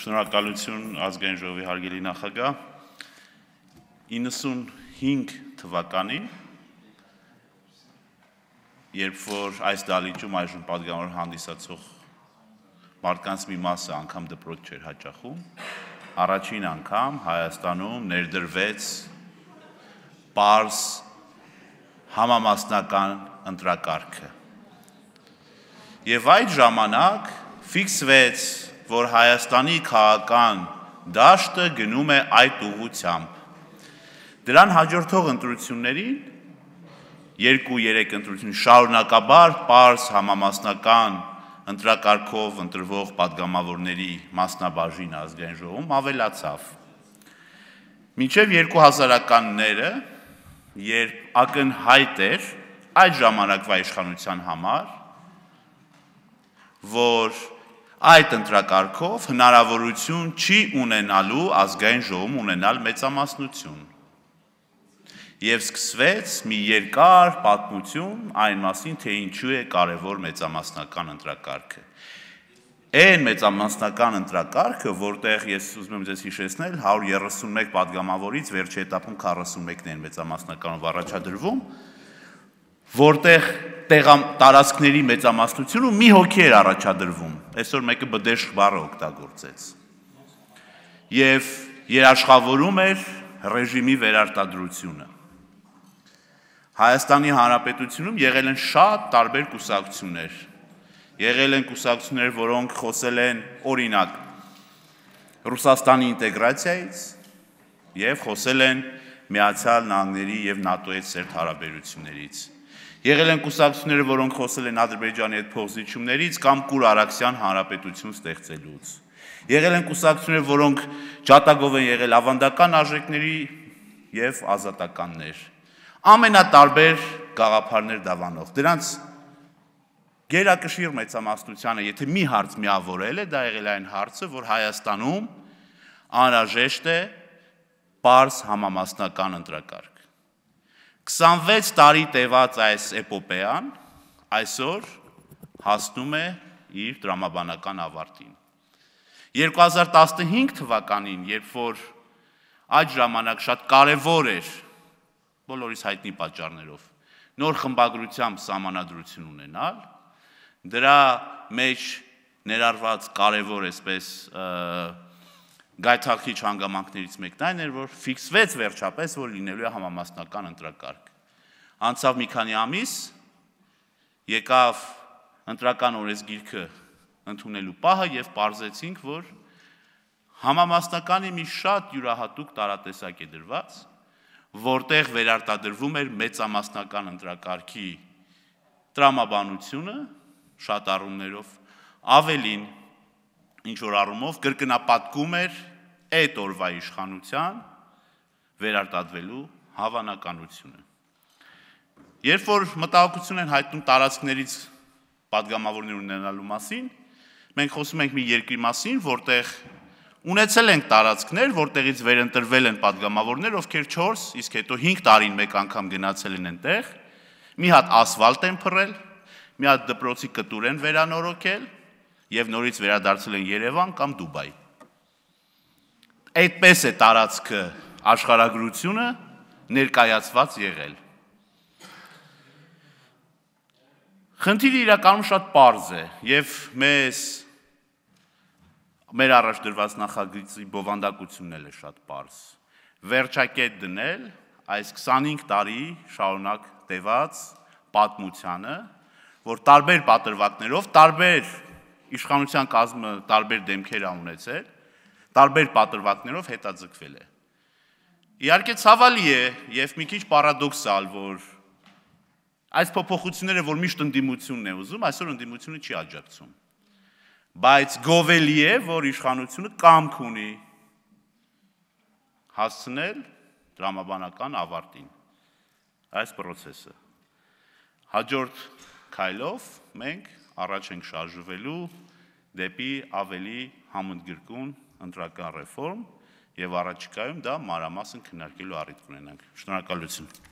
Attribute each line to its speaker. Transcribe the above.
Speaker 1: Շնորհակալություն ազգային ժողովի հարգելի նախագահ։ 95 թվականին երբ որ այս դալիճում այժմ падգամավոր հանդիսացող մարդկանց մի մասը անգամ դպրոց չէր հաճախում, առաջին անգամ Հայաստանում ներդրվեց պարս համամասնական ընտրակարգը։ Եվ այդ ժամանակ ֆիքսվեց որ Հայաստանի քաղաքական դաշտը գնում է այդ ուղությամբ։ Դրան հաջորդող ընտրություններին երկու-երեք ընտրություն շարունակաբար པարս համամասնական ընտրակարգով ընտրվող падգամավորների մասնաբաժին ազգային ժողովում ավելացավ։ Մինչև 2000-ականները, երբ ակնհայտ էր այդ ժամանակվա իշխանության համար, որ այդ ընտրակարգով հնարավորություն չի ունենալու ազգային ժողովում ունենալ մեծամասնություն։ Եվ սկսվեց մի երկար պատմություն այն մասին, թե ինչու է կարևոր մեծամասնական ընտրակարգը։ Այն մեծամասնական ընտրակարգը, որտեղ ես ուզում եմ ձեզ հիշեցնել, 131 падգամավորից վերջի этаպում 41-ն են մեծամասնականով առաջադրվում, որտեղ տեղամ տարածքների մեծամասնությունը մի հոգի էր առաջադրվում։ Այսօր մեկը բդեշ բառը օգտագործեց։ Եվ երաշխավորում էր ռեժիմի վերարտադրությունը։ Հայաստանի Հանրապետությունում եղել են շատ տարբեր կուսակցություններ։ Եղել են կուսակցություններ, որոնք խոսել են օրինակ Ռուսաստանի ինտեգրացիայից եւ խոսել են Միացյալ Նահանգների եւ ՆԱՏՕ-ի սերտ հարաբերություններից։ Եղել են կուսակցությունները, որոնք խոսել են Ադրբեջանի հետ փոխզիջումներից կամ Կուր Արաքսյան հանրապետություն ստեղծելուց։ Եղել են կուսակցությունները, որոնք ջատագով են եղել ավանդական արժեքների եւ ազատականներ։ Ամենատարբեր գաղափարներ դավանող։ Դրանց գերակշիռ մեծամասնությանը, եթե մի հարց միավորել է, դա եղել այն հարցը, որ Հայաստանում անհրաժեշտ է པարս համամասնական ընտրակարգ։ 26 տարի տևած այս էպոպեան այսօր հասնում է իր դրամաբանական ավարտին։ 2015 թվականին, երբ որ այդ ժամանակ շատ կարևոր էր բոլորիս հայտնի պատճառներով նոր խմբագրությամբ համանadrություն ունենալ, դրա մեջ ներառված կարևոր էսպես գայթակիչ հանգամանքներից մեկն այն էր, որ ֆիքսվեց վերջապես, որ լինելու է համամասնական ընտրակարգ։ Անցավ մի քանի ամիս, եկավ ընտրական օրենսգիրքը ընդունելու պահը եւ ողջացինք, որ համամասնականի մի շատ յուրահատուկ տարատեսակ է դրված, որտեղ վերարտադրվում էր մեծամասնական ընտրակարգի տրամաբանությունը շատ առումներով ավելին ինչ որ առումով կրկնապատկում էր այդ օրվա իշխանության վերարտադրվելու հավանականությունը։ Երբ որ մտահոգություն են հայտնում տարածքներից падգամավորներ ունենալու մասին, մենք խոսում ենք մի երկրի մասին, որտեղ ունեցել ենք տարածքներ, որտեղից վերընտրվել են падգամավորներ, ովքեր 4, իսկ հետո 5 տարին մեկ անգամ գնացել են այնտեղ, մի հատ ասֆալտ են փռել, մի հատ դպրոցի կտուր են վերանորոգել, եւ նորից վերադարձել են Երևան կամ Դուբայ։ Այդպես է տարածքը աշխարհագրությունը ներկայացված եղել։ Խնդիրը իրականում շատ པարզ է եւ մեզ մեր առաջ դրված նախագծի բովանդակությունն էլ է շատ པարզ։ Վերջակետ դնել այս 25 տարի շարունակ տևած պատմությանը, որ տարբեր պատրվակներով, տարբեր իշխանության կազմը տարբեր դեմքեր ա ունեցել, տարբեր պատրվակներով հետաձգվել է։ Իհարկե ցավալի է եւ մի քիչ պարադոքսալ, որ այս փոփոխությունները, որ միշտ ընդդիմությունն է ուզում, այսօր ընդդիմությունը չի աջակցում։ Բայց գովելի է, որ իշխանությունը կամք ունի հասցնել դրամաբանական ավարտին այս process-ը։ Հաջորդ քայլով մենք առաջ ենք շարժվելու դեպի ավելի համընդգրկուն ընտրական ռեֆորմ եւ առաջիկայում դա մանրամասն քննարկելու առիթ կունենանք։ Շնորհակալություն։